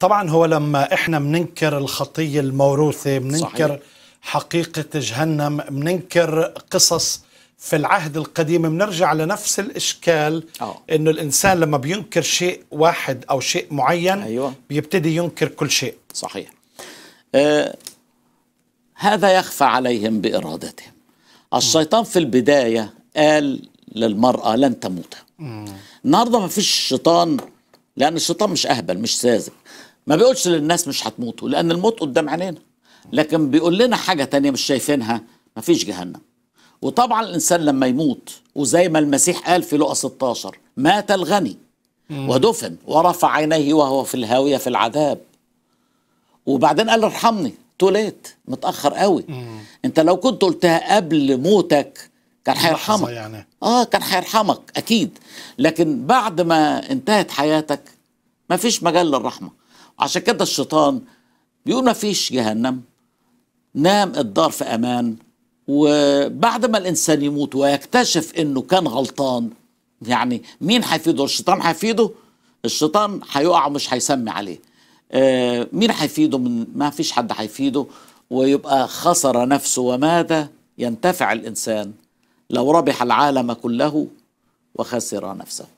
طبعا هو لما احنا بننكر الخطيه الموروثه بننكر حقيقه جهنم بننكر قصص في العهد القديم بنرجع لنفس الاشكال أوه. انه الانسان لما بينكر شيء واحد او شيء معين أيوة. بيبتدي ينكر كل شيء صحيح آه هذا يخفى عليهم بارادتهم الشيطان في البدايه قال للمراه لن تموت النهارده ما فيش شيطان لان الشيطان مش اهبل مش ساذج ما بيقولش للناس مش هتموتوا لأن الموت قدام عينينا لكن بيقول لنا حاجة تانية مش شايفينها مفيش جهنم وطبعا الإنسان لما يموت وزي ما المسيح قال في لقى 16 مات الغني ودفن ورفع عينيه وهو في الهاوية في العذاب وبعدين قال ارحمني توليت متأخر قوي انت لو كنت قلتها قبل موتك كان هيرحمك يعني. اه كان هيرحمك اكيد لكن بعد ما انتهت حياتك مفيش مجال للرحمه عشان كده الشيطان بيقول ما فيش جهنم نام الدار في امان وبعد ما الانسان يموت ويكتشف انه كان غلطان يعني مين هيفيده الشيطان هيفيده الشيطان هيقع ومش هيسمي عليه آه، مين هيفيده من ما فيش حد هيفيده ويبقى خسر نفسه وماذا ينتفع الانسان لو ربح العالم كله وخسر نفسه